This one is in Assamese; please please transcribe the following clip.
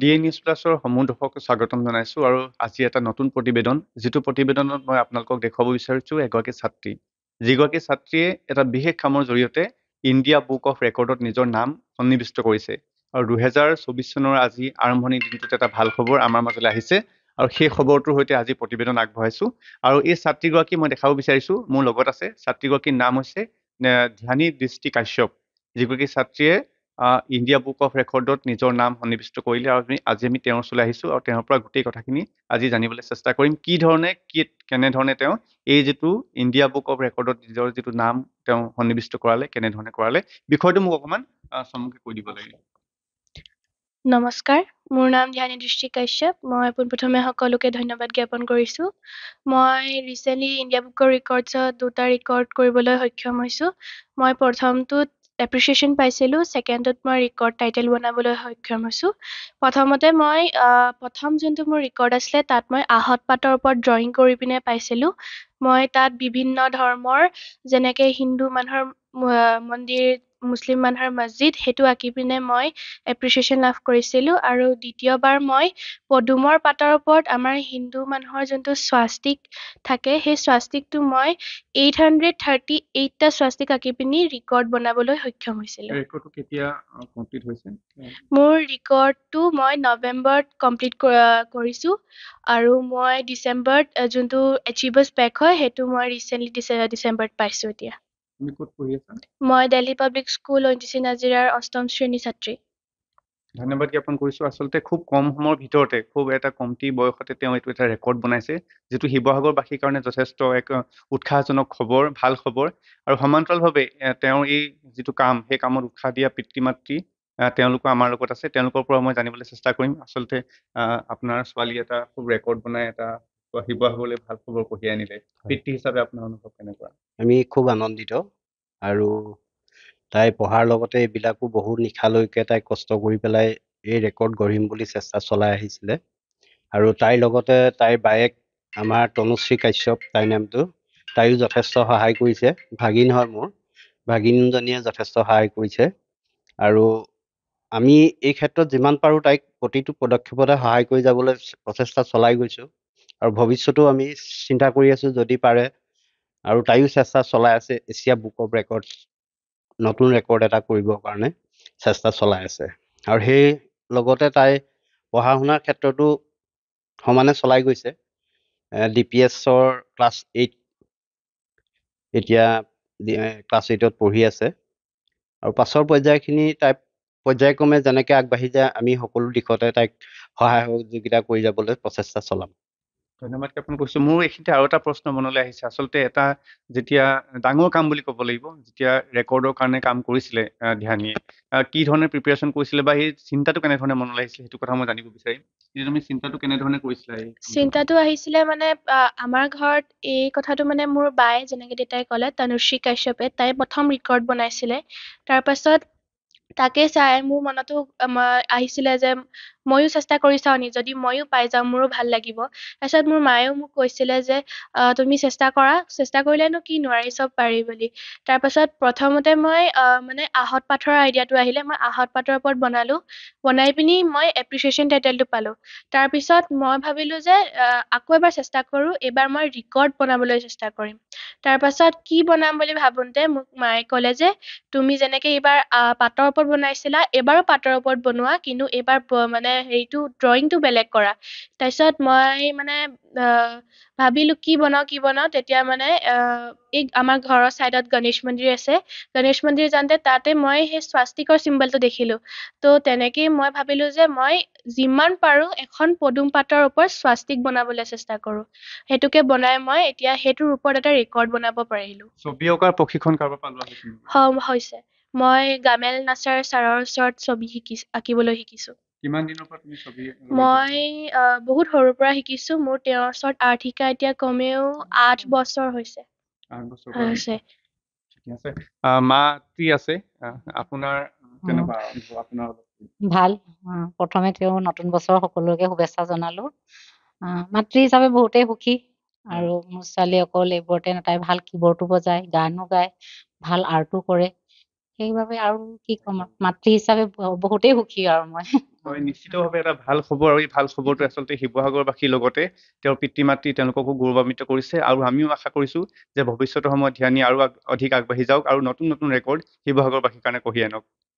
ডি এ নিউজ প্লাছৰ সমূহ দৰ্শকক স্বাগতম জনাইছোঁ আৰু আজি এটা নতুন প্ৰতিবেদন যিটো প্ৰতিবেদনত মই আপোনালোকক দেখুৱাব বিচাৰিছোঁ এগৰাকী ছাত্ৰী যিগৰাকী ছাত্ৰীয়ে এটা বিশেষ কামৰ জৰিয়তে ইণ্ডিয়া বুক অফ ৰেকৰ্ডত নিজৰ নাম সন্নিৱিষ্ট কৰিছে আৰু দুহেজাৰ চৌবিছ চনৰ আজি আৰম্ভণি দিনটোত এটা ভাল খবৰ আমাৰ মাজলৈ আহিছে আৰু সেই খবৰটোৰ সৈতে আজি প্ৰতিবেদন আগবঢ়াইছোঁ আৰু এই ছাত্ৰীগৰাকী মই দেখাব বিচাৰিছোঁ মোৰ লগত আছে ছাত্ৰীগৰাকীৰ নাম হৈছে ধ্যানী দৃষ্টি কাশ্যপ যিগৰাকী ছাত্ৰীয়ে ইণ্ডিয়া বুক অফ ৰেকৰ্ডত নিজৰ নাম সন্নিৱিষ্ট কৰিলে আৰু আমি আজি আমি তেওঁৰ ওচৰলৈ আহিছোঁ আৰু তেওঁৰ পৰা গোটেই কথাখিনি আজি জানিবলৈ চেষ্টা কৰিম কি ধৰণে কি কেনেধৰণে তেওঁ এই যিটো ইণ্ডিয়া বুক অফ ৰেকৰ্ডত নিজৰ যিটো নাম তেওঁ সন্নিৱিষ্ট কৰালে কেনেধৰণে কৰালে বিষয়টো মোক অকণমান চমুকৈ কৈ দিব লাগে নমস্কাৰ মোৰ নাম ধ্যানী দৃষ্টি কাশ্যপ মই পোনপ্ৰথমে সকলোকে ধন্যবাদ জ্ঞাপন কৰিছোঁ মই ৰিচেণ্টলি ইণ্ডিয়া বুকৰ ৰেকৰ্ডছত দুটা ৰেকৰ্ড কৰিবলৈ সক্ষম হৈছোঁ মই প্ৰথমটোত এপ্ৰিচিয়েশ্যন পাইছিলোঁ ছেকেণ্ডত মই ৰিকৰ্ড টাইটেল বনাবলৈ সক্ষম হৈছোঁ প্ৰথমতে মই প্ৰথম যোনটো মোৰ ৰিকৰ্ড আছিলে তাত মই আহত পাতৰ ওপৰত ড্ৰয়িং কৰি পিনে পাইছিলোঁ মই তাত বিভিন্ন ধৰ্মৰ যেনেকৈ হিন্দু মানুহৰ মন্দিৰ মুছলিম মানুহৰ মছজিদ সেইটো আঁকি পিনে মই এপ্ৰিচিয়েচন লাভ কৰিছিলোঁ আৰু দ্বিতীয়বাৰ মই পদুমৰ পাতৰ ওপৰত আমাৰ হিন্দু মানুহৰ যোনটো স্বাস্তিক থাকে সেই স্বাস্তিকটো মই এইট হাণ্ড্ৰেড থাৰ্টি এইটটা স্বাস্তিক আঁকি পিনি ৰেকৰ্ড বনাবলৈ সক্ষম হৈছিলোঁ মোৰ ৰিকৰ্ডটো মই নৱেম্বৰত কমপ্লিট কৰিছোঁ আৰু মই ডিচেম্বৰত যোনটো এচিভাৰ্ছ পেক হয় সেইটো মই ৰিচেণ্টলি ডিচেম্বৰত পাইছোঁ এতিয়া তুমি ক'ত পঢ়ি আছা মই দিল্লী পাব্লিক স্কুল অঞ্জিচি নাজিৰাৰ অষ্টম শ্ৰেণী ছাত্ৰী ধন্যবাদ জ্ঞাপন কৰিছোঁ আচলতে খুব কম সময়ৰ ভিতৰতে খুব এটা কমটি বয়সতে তেওঁ এইটো এটা ৰেকৰ্ড বনাইছে যিটো শিৱসাগৰবাসীৰ কাৰণে যথেষ্ট এক উৎসাহজনক খবৰ ভাল খবৰ আৰু সমান্তৰালভাৱে তেওঁৰ এই যিটো কাম সেই কামত উৎসাহ দিয়া পিতৃ মাতৃ তেওঁলোকো আমাৰ লগত আছে তেওঁলোকৰ পৰা মই জানিবলৈ চেষ্টা কৰিম আচলতে আপোনাৰ ছোৱালী এটা খুব ৰেকৰ্ড বনাই এটা শিৱসাগৰলৈ ভাল খবৰ কঢ়িয়াই আনিলে পিতৃ হিচাপে আপোনাৰ অনুভৱ কেনেকুৱা আমি খুব আনন্দিত আৰু তাই পঢ়াৰ লগতে এইবিলাকো বহু নিশালৈকে তাই কষ্ট কৰি পেলাই এই ৰেকৰ্ড গঢ়িম বুলি চেষ্টা চলাই আহিছিলে আৰু তাইৰ লগতে তাইৰ বায়েক আমাৰ তনুশ্ৰী কাশ্যপ তাইৰ নামটো তাইও যথেষ্ট সহায় কৰিছে ভাগিন হয় মোৰ ভাগিনজনীয়ে যথেষ্ট সহায় কৰিছে আৰু আমি এই ক্ষেত্ৰত যিমান পাৰোঁ তাইক প্ৰতিটো পদক্ষেপতে সহায় কৰি যাবলৈ প্ৰচেষ্টা চলাই গৈছোঁ আৰু ভৱিষ্যতেও আমি চিন্তা কৰি আছোঁ যদি পাৰে আৰু তাইও চেষ্টা চলাই আছে এছিয়া বুক অফ ৰেকৰ্ড নতুন ৰেকৰ্ড এটা কৰিবৰ কাৰণে চেষ্টা চলাই আছে আৰু সেই লগতে তাই পঢ়া শুনাৰ ক্ষেত্ৰতো সমানে চলাই গৈছে ডি পি এছৰ ক্লাছ এইট এতিয়া ক্লাছ এইটত পঢ়ি আছে আৰু পাছৰ পৰ্যায়খিনি তাই পৰ্যায়ক্ৰমে যেনেকৈ আগবাঢ়ি যায় আমি সকলো দিশতে তাইক সহায় সহযোগিতা কৰি যাবলৈ প্ৰচেষ্টা চলাম ধন্যবাদ জ্ঞাপন কৰিছোঁ মোৰ এইখিনিতে আৰু এটা প্ৰশ্ন মনলৈ আহিছে আচলতে এটা যেতিয়া ডাঙৰ কাম বুলি ক'ব লাগিব যেতিয়া ৰেকৰ্ডৰ কাৰণে কাম কৰিছিলে ধ্যানীয়ে কি ধৰণে প্ৰিপেৰেশ্যন কৰিছিলে বা সেই চিন্তাটো কেনেধৰণে মনলৈ আহিছিলে সেইটো কথা মই জানিব বিচাৰিম চিন্তাটো কেনেধৰণে কৰিছিলা চিন্তাটো আহিছিলে মানে আমাৰ ঘৰত এই কথাটো মানে মোৰ বায়ে যেনেকে দেউতাই ক'লে তনুশ্ৰী কাশ্যপে তাই প্ৰথম ৰেকৰ্ড বনাইছিলে তাৰপাছত তাকে চাই মোৰ মনতো আহিছিলে যে ময়ো চেষ্টা কৰি চাওঁ নি যদি ময়ো পাই যাওঁ মোৰো ভাল লাগিব তাৰপিছত মোৰ মায়েও মোক কৈছিলে যে তুমি চেষ্টা কৰা চেষ্টা কৰিলেনো কি নোৱাৰি চব পাৰি বুলি তাৰপাছত প্ৰথমতে মই মানে আহত পাঠৰ আইডিয়াটো আহিলে মই আহত পাঠৰ ওপৰত বনালোঁ বনাই পিনি মই এপ্ৰিচিয়েশ্যন টাইটেলটো পালোঁ তাৰপিছত মই ভাবিলোঁ যে আকৌ এবাৰ চেষ্টা কৰোঁ এইবাৰ মই ৰেকৰ্ড বনাবলৈ চেষ্টা কৰিম তাৰ পাছত কি বনাম বুলি ভাবোতে মোক মায়ে ক'লে যে তুমি যেনেকে এইবাৰ আহ পাটৰ ওপৰত বনাইছিলা এইবাৰো পাটৰ ওপৰত বনোৱা কিন্তু এইবাৰ মানে হেৰিটো ড্ৰয়িংটো বেলেগ কৰা তাৰপিছত মই মানে আহ ভাবিলো কি বনাওঁ কি বনাওঁ তেতিয়া মানে এই আমাৰ ঘৰৰ ছাইডত গণেশ মন্দিৰ আছে গণেশ মন্দিৰ যাওঁতে তাতে মই সেই স্বাস্তিকৰ চিম্বলটো দেখিলোঁ তো তেনেকেই মই ভাবিলোঁ যে মই যিমান পাৰোঁ এখন পদুম পাতৰ ওপৰত স্বাস্তিক বনাবলৈ চেষ্টা কৰোঁ সেইটোকে বনাই মই এতিয়া সেইটোৰ ওপৰত এটা ৰেকৰ্ড বনাব পাৰিলোঁ ছবি অঁকাৰ প্ৰশিক্ষণ হৈছে মই গামেল নাচাৰ ছাৰৰ ওচৰত ছবি শিকি আঁকিবলৈ শিকিছোঁ কিমান দিনৰ পৰা তুমি ছবি মই বহুত সৰুৰ পৰা শিকিছো মোৰ তেওঁৰ ওচৰত আৰ্ট শিকা এতিয়া কমেও আঠ বছৰ হৈছে আঠ বছৰ হৈছে মাতৃ আছে আপোনাৰ কেনেকুৱা আপোনাৰ ভাল প্ৰথমে তেওঁ নতুন বছৰ সকলোকে শুভেচ্ছা জনালো মাতৃ হিচাপে বহুতে সুখী আৰু মোৰ ছোৱালী অকল এইবোৰতে নাটায় ভাল কীবৰ্ডো বজায় গানো গায় ভাল আৰ্টো কৰে সেইবাবে আৰু কি কম মাতৃ হিচাপে বহুতেই সুখী আৰু মই হয় নিশ্চিতভাৱে এটা ভাল খবৰ আৰু এই ভাল খবৰটো আচলতে শিৱসাগৰবাসীৰ লগতে তেওঁৰ পিতৃ মাতৃ তেওঁলোককো গৌৰৱান্বিত কৰিছে আৰু আমিও আশা কৰিছো যে ভৱিষ্যতৰ সময়ত ধ্যানী আৰু অধিক আগবাঢ়ি যাওক আৰু নতুন নতুন ৰেকৰ্ড শিৱসাগৰবাসীৰ কাৰণে কঢ়িয়াই আনক